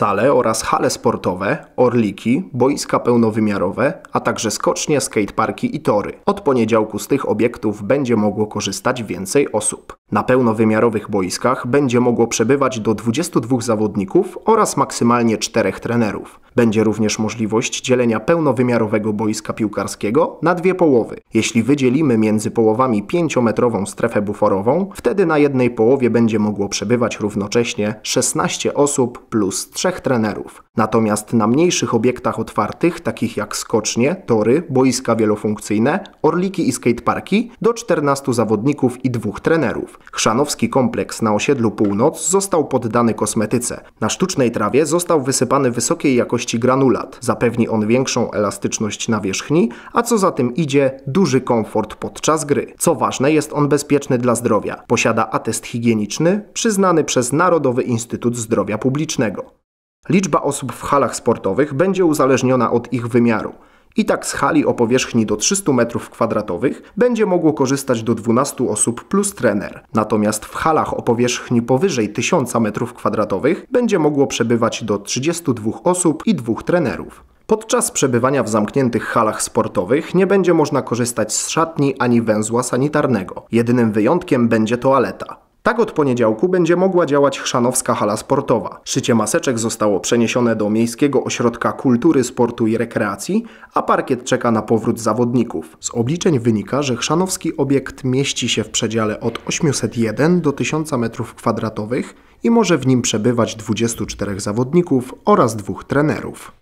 sale oraz hale sportowe, orliki, boiska pełnowymiarowe, a także skocznie, skateparki i tory. Od poniedziałku z tych obiektów będzie mogło korzystać więcej osób. Na pełnowymiarowych boiskach będzie mogło przebywać do 22 zawodników oraz maksymalnie 4 trenerów. Będzie również możliwość dzielenia pełnowymiarowego boiska piłkarskiego na dwie połowy. Jeśli wydzielimy między połowami 5-metrową strefę buforową, wtedy na jednej połowie będzie mogło przebywać równocześnie 16 osób plus 3 trenerów. Natomiast na mniejszych obiektach otwartych, takich jak skocznie, tory, boiska wielofunkcyjne, orliki i skateparki, do 14 zawodników i dwóch trenerów. Chrzanowski kompleks na osiedlu Północ został poddany kosmetyce. Na sztucznej trawie został wysypany wysokiej jakości granulat. Zapewni on większą elastyczność nawierzchni, a co za tym idzie, duży komfort podczas gry. Co ważne, jest on bezpieczny dla zdrowia. Posiada atest higieniczny przyznany przez Narodowy Instytut Zdrowia Publicznego. Liczba osób w halach sportowych będzie uzależniona od ich wymiaru. I tak z hali o powierzchni do 300 m2 będzie mogło korzystać do 12 osób plus trener. Natomiast w halach o powierzchni powyżej 1000 m2 będzie mogło przebywać do 32 osób i dwóch trenerów. Podczas przebywania w zamkniętych halach sportowych nie będzie można korzystać z szatni ani węzła sanitarnego. Jedynym wyjątkiem będzie toaleta. Tak od poniedziałku będzie mogła działać chrzanowska hala sportowa. Szycie maseczek zostało przeniesione do Miejskiego Ośrodka Kultury, Sportu i Rekreacji, a parkiet czeka na powrót zawodników. Z obliczeń wynika, że chrzanowski obiekt mieści się w przedziale od 801 do 1000 m2 i może w nim przebywać 24 zawodników oraz dwóch trenerów.